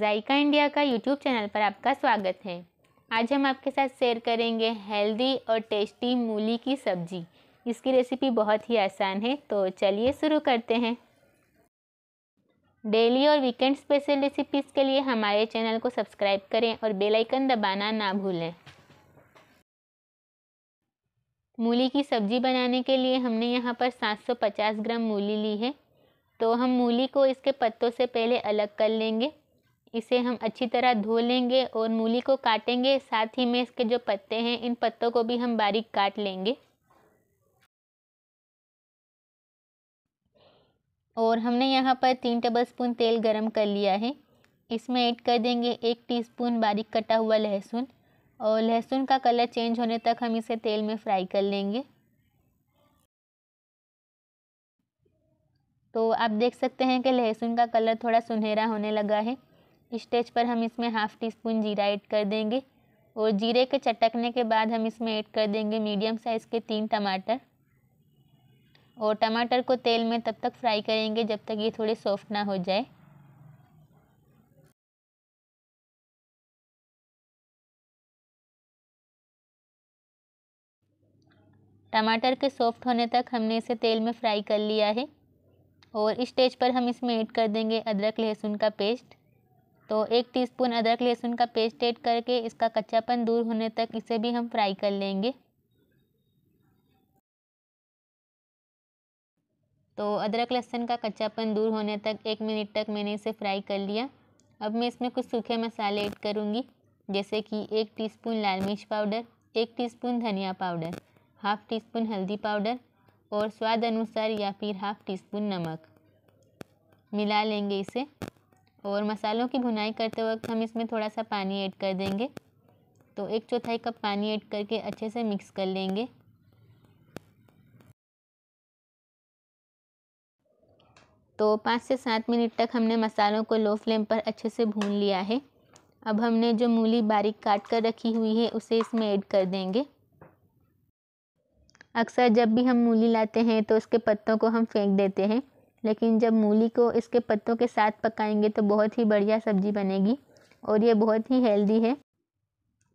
जायका India का YouTube channel पर आपका स्वागत है आज हम आपके साथ शेयर करेंगे हेल्दी और टेस्टी मूली की सब्जी इसकी रेसिपी बहुत ही आसान है तो चलिए शुरू करते हैं डेली और वीकेंड स्पेशल रेसिपीज़ के लिए हमारे चैनल को सब्सक्राइब करें और बेल आइकन दबाना ना भूलें मूली की सब्ज़ी बनाने के लिए हमने यहाँ पर 750 ग्राम मूली ली है तो हम मूली को इसके पत्तों से पहले अलग कर लेंगे इसे हम अच्छी तरह धो लेंगे और मूली को काटेंगे साथ ही में इसके जो पत्ते हैं इन पत्तों को भी हम बारीक काट लेंगे और हमने यहाँ पर तीन टेबलस्पून तेल गरम कर लिया है इसमें ऐड कर देंगे एक टीस्पून बारीक कटा हुआ लहसुन और लहसुन का कलर चेंज होने तक हम इसे तेल में फ्राई कर लेंगे तो आप देख सकते हैं कि लहसुन का कलर थोड़ा सुनहरा होने लगा है स्टेज पर हम इसमें हाफ़ टी स्पून जीरा ऐड कर देंगे और जीरे के चटकने के बाद हम इसमें ऐड कर देंगे मीडियम साइज़ के तीन टमाटर और टमाटर को तेल में तब तक फ्राई करेंगे जब तक ये थोड़े सॉफ्ट ना हो जाए टमाटर के सॉफ्ट होने तक हमने इसे तेल में फ्राई कर लिया है और स्टेज पर हम इसमें ऐड कर देंगे अदरक लहसुन का पेस्ट तो एक टीस्पून अदरक लहसुन का पेस्ट ऐड करके इसका कच्चापन दूर होने तक इसे भी हम फ्राई कर लेंगे तो अदरक लहसुन का कच्चापन दूर होने तक एक मिनट तक मैंने इसे फ्राई कर लिया अब मैं इसमें कुछ सूखे मसाले ऐड करूँगी जैसे कि एक टीस्पून लाल मिर्च पाउडर एक टीस्पून धनिया पाउडर हाफ़ टी स्पून हल्दी पाउडर और स्वाद अनुसार या फिर हाफ़ टी स्पून नमक मिला लेंगे इसे और मसालों की भुनाई करते वक्त हम इसमें थोड़ा सा पानी ऐड कर देंगे तो एक चौथाई कप पानी ऐड करके अच्छे से मिक्स कर लेंगे तो पाँच से सात मिनट तक हमने मसालों को लो फ्लेम पर अच्छे से भून लिया है अब हमने जो मूली बारीक काट कर रखी हुई है उसे इसमें ऐड कर देंगे अक्सर जब भी हम मूली लाते हैं तो उसके पत्तों को हम फेंक देते हैं लेकिन जब मूली को इसके पत्तों के साथ पकाएंगे तो बहुत ही बढ़िया सब्जी बनेगी और ये बहुत ही हेल्दी है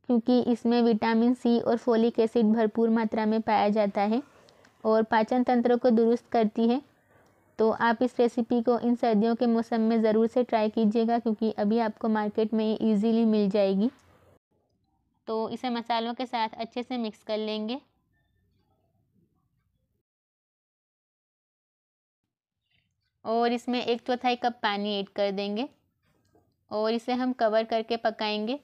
क्योंकि इसमें विटामिन सी और फोलिक एसिड भरपूर मात्रा में पाया जाता है और पाचन तंत्र को दुरुस्त करती है तो आप इस रेसिपी को इन सर्दियों के मौसम में ज़रूर से ट्राई कीजिएगा क्योंकि अभी आपको मार्केट में ये ईज़िली मिल जाएगी तो इसे मसालों के साथ अच्छे से मिक्स कर लेंगे और इसमें एक चौथाई कप पानी ऐड कर देंगे और इसे हम कवर करके पकाएंगे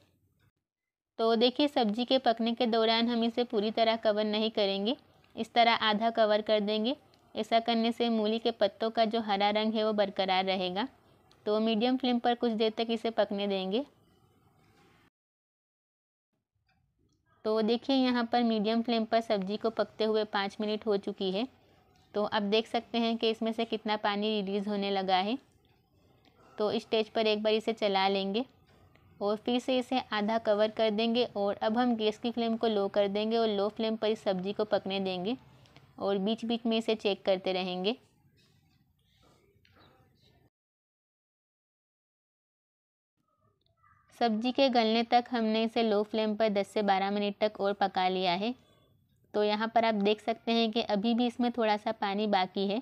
तो देखिए सब्जी के पकने के दौरान हम इसे पूरी तरह कवर नहीं करेंगे इस तरह आधा कवर कर देंगे ऐसा करने से मूली के पत्तों का जो हरा रंग है वो बरकरार रहेगा तो मीडियम फ्लेम पर कुछ देर तक इसे पकने देंगे तो देखिए यहाँ पर मीडियम फ्लेम पर सब्जी को पकते हुए पाँच मिनट हो चुकी है तो आप देख सकते हैं कि इसमें से कितना पानी रिलीज़ होने लगा है तो इस स्टेज पर एक बार इसे चला लेंगे और फिर से इसे आधा कवर कर देंगे और अब हम गैस की फ्लेम को लो कर देंगे और लो फ्लेम पर इस सब्ज़ी को पकने देंगे और बीच बीच में इसे चेक करते रहेंगे सब्जी के गलने तक हमने इसे लो फ्लेम पर 10 से 12 मिनट तक और पका लिया है तो यहाँ पर आप देख सकते हैं कि अभी भी इसमें थोड़ा सा पानी बाकी है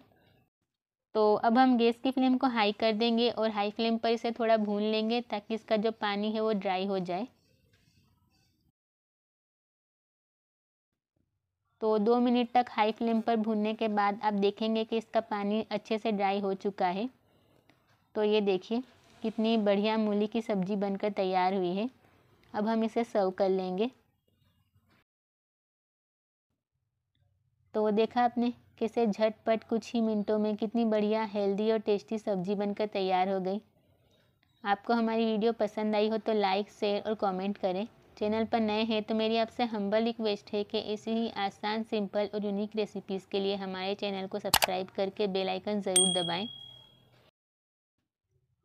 तो अब हम गैस की फ्लेम को हाई कर देंगे और हाई फ्लेम पर इसे थोड़ा भून लेंगे ताकि इसका जो पानी है वो ड्राई हो जाए तो दो मिनट तक हाई फ्लेम पर भूनने के बाद आप देखेंगे कि इसका पानी अच्छे से ड्राई हो चुका है तो ये देखिए कितनी बढ़िया मूली की सब्ज़ी बनकर तैयार हुई है अब हम इसे सर्व कर लेंगे तो देखा आपने कैसे झटपट कुछ ही मिनटों में कितनी बढ़िया हेल्दी और टेस्टी सब्जी बनकर तैयार हो गई आपको हमारी वीडियो पसंद आई हो तो लाइक शेयर और कमेंट करें चैनल पर नए हैं तो मेरी आपसे हम्बल रिक्वेस्ट है कि ऐसी ही आसान सिंपल और यूनिक रेसिपीज़ के लिए हमारे चैनल को सब्सक्राइब करके बेल आइकन ज़रूर दबाएं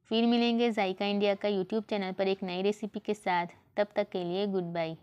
फिर मिलेंगे जायका इंडिया का यूट्यूब चैनल पर एक नई रेसिपी के साथ तब तक के लिए गुड बाई